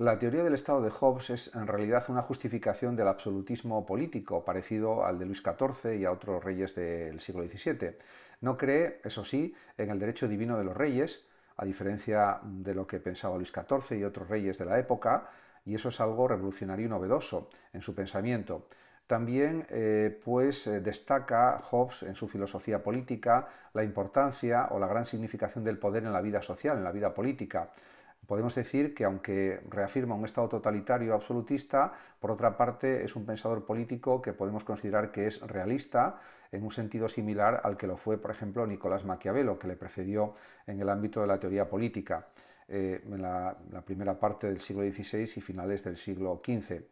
La teoría del Estado de Hobbes es en realidad una justificación del absolutismo político, parecido al de Luis XIV y a otros reyes del siglo XVII. No cree, eso sí, en el derecho divino de los reyes, a diferencia de lo que pensaba Luis XIV y otros reyes de la época, y eso es algo revolucionario y novedoso en su pensamiento. También eh, pues, eh, destaca Hobbes en su filosofía política la importancia o la gran significación del poder en la vida social, en la vida política podemos decir que aunque reafirma un Estado totalitario absolutista, por otra parte es un pensador político que podemos considerar que es realista en un sentido similar al que lo fue, por ejemplo, Nicolás Maquiavelo, que le precedió en el ámbito de la teoría política eh, en la, primera parte del siglo XVI y finales del siglo XV.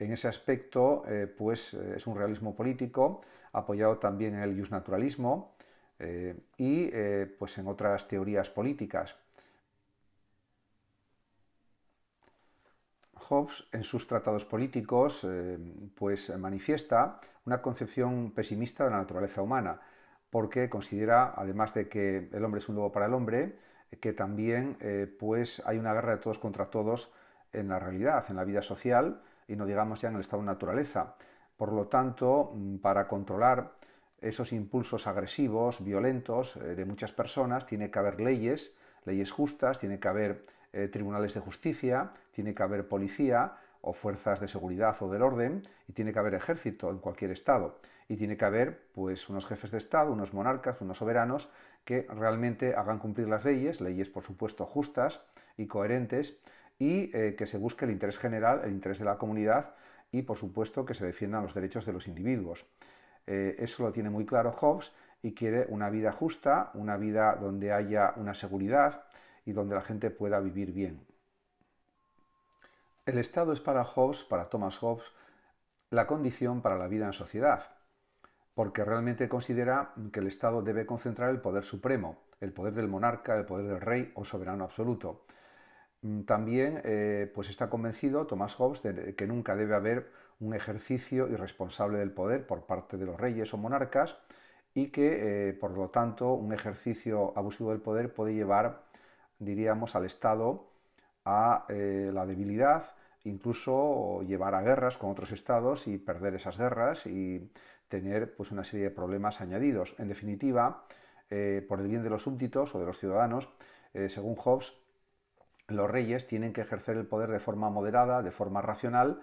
En ese aspecto, eh, pues eh, es un realismo político apoyado también en el justnaturalismo y pues en otras teorías políticas. Hobbes, en sus tratados políticos, eh, pues manifiesta una concepción pesimista de la naturaleza humana, porque considera, además de que el hombre es un lobo para el hombre, que también eh, pues hay una guerra de todos contra todos en la realidad, en la vida social y no digamos ya en el estado de naturaleza. Por lo tanto, mm, para controlar esos impulsos agresivos, violentos eh, de muchas personas, tiene que haber leyes, leyes justas, tiene que haber eh, tribunales de justicia, tiene que haber policía o fuerzas de seguridad o del orden, y tiene que haber ejército en cualquier estado, y tiene que haber pues unos jefes de estado, unos monarcas, unos soberanos que realmente hagan cumplir las leyes, leyes por supuesto justas y coherentes, y eh, que se busque el interés general, el interés de la comunidad, y por supuesto que se defiendan los derechos de los individuos. Eh, eso lo tiene muy claro Hobbes y quiere una vida justa, una vida donde haya una seguridad, y donde la gente pueda vivir bien. El Estado es para Hobbes, para Thomas Hobbes, la condición para la vida en sociedad, porque realmente considera que el Estado debe concentrar el poder supremo, el poder del monarca, el poder del rey o soberano absoluto. Mm, también eh, pues está convencido Thomas Hobbes de que nunca debe haber un ejercicio irresponsable del poder por parte de los reyes o monarcas y que, eh, por lo tanto, un ejercicio abusivo del poder puede llevar diríamos, al Estado a eh, la debilidad, incluso llevar a guerras con otros estados y perder esas guerras y tener pues, una serie de problemas añadidos. En definitiva, eh, por el bien de los súbditos o de los ciudadanos, eh, según Hobbes, los reyes tienen que ejercer el poder de forma moderada, de forma racional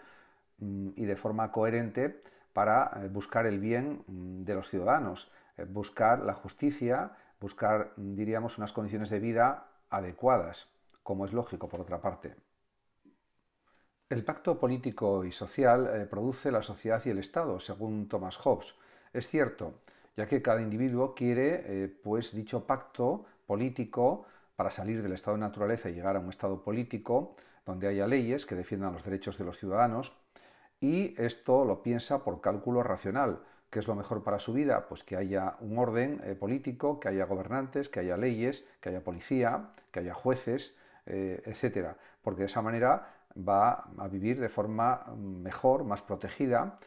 mm, y de forma coherente para buscar el bien mm, de los ciudadanos, buscar la justicia, buscar, mm, diríamos, unas condiciones de vida adecuadas, como es lógico por otra parte. El pacto político y social eh, produce la sociedad y el Estado, según Thomas Hobbes. Es cierto, ya que cada individuo quiere eh, pues dicho pacto político para salir del estado de naturaleza y llegar a un estado político donde haya leyes que defiendan los derechos de los ciudadanos y esto lo piensa por cálculo racional, ¿Qué es lo mejor para su vida? Pues que haya un orden eh, político, que haya gobernantes, que haya leyes, que haya policía, que haya jueces, etc. Eh, etcétera. Porque de esa manera va a vivir de forma mm, mejor, más protegida,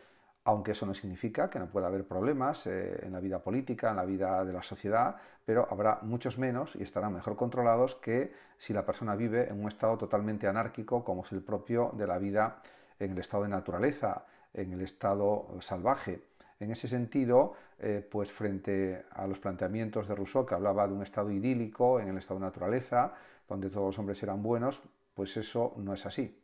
aunque eso no significa que no pueda haber problemas eh, en la vida política, en la vida de la sociedad, pero habrá muchos menos y estarán mejor controlados que si la persona vive en un estado totalmente anárquico como es el propio de la vida en el estado de naturaleza, en el estado salvaje. En ese sentido, eh, pues frente a los planteamientos de Rousseau, que hablaba de un estado idílico, en el estado de naturaleza, donde todos los hombres eran buenos, pues eso no es así.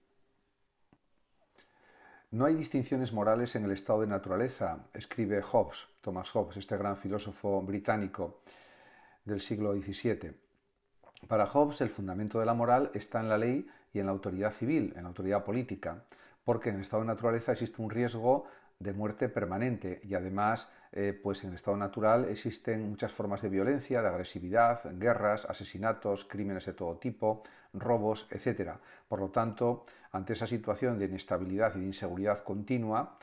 No hay distinciones morales en el estado de naturaleza, escribe Hobbes, Thomas Hobbes, este gran filósofo británico del siglo XVII. Para Hobbes, el fundamento de la moral está en la ley y en la autoridad civil, en la autoridad política, porque en el estado de naturaleza existe un riesgo de muerte permanente y además eh, pues en el estado natural existen muchas formas de violencia, de agresividad, guerras, asesinatos, crímenes de todo tipo, robos, etc. Por lo tanto, ante esa situación de inestabilidad y de inseguridad continua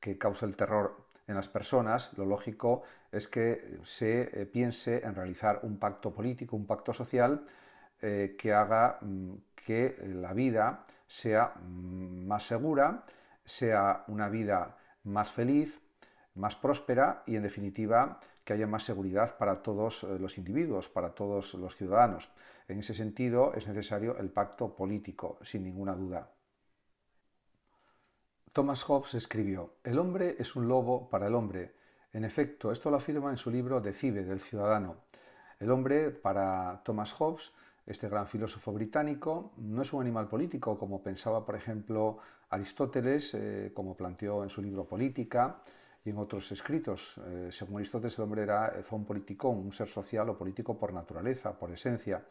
que causa el terror en las personas, lo lógico es que se eh, piense en realizar un pacto político, un pacto social eh, que haga mm, que la vida sea mm, más segura, sea una vida más feliz, más próspera y, en definitiva, que haya más seguridad para todos eh, los individuos, para todos los ciudadanos. En ese sentido, es necesario el pacto político, sin ninguna duda. Thomas Hobbes escribió, El hombre es un lobo para el hombre. En efecto, esto lo afirma en su libro Decibe del Ciudadano. El hombre, para Thomas Hobbes, este gran filósofo británico, no es un animal político, como pensaba, por ejemplo, Aristóteles, eh, como planteó en su libro Política y en otros escritos. Eh, según Aristóteles, el hombre era eh, un político, un ser social o político por naturaleza, por esencia.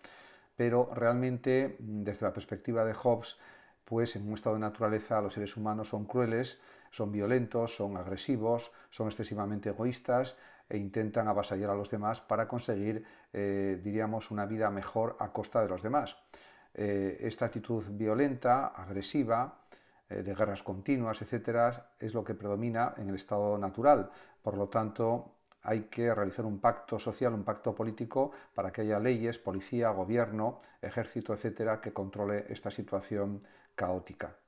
Pero realmente, mm, desde la perspectiva de Hobbes, pues en un estado de naturaleza los seres humanos son crueles, son violentos, son agresivos, son excesivamente egoístas, e intentan avasallar a los demás para conseguir, eh, diríamos, una vida mejor a costa de los demás. Eh, esta actitud violenta, agresiva, eh, de guerras continuas, etcétera, es lo que predomina en el estado natural. Por lo tanto, hay que realizar un pacto social, un pacto político, para que haya leyes, policía, gobierno, ejército, etcétera, que controle esta situación caótica.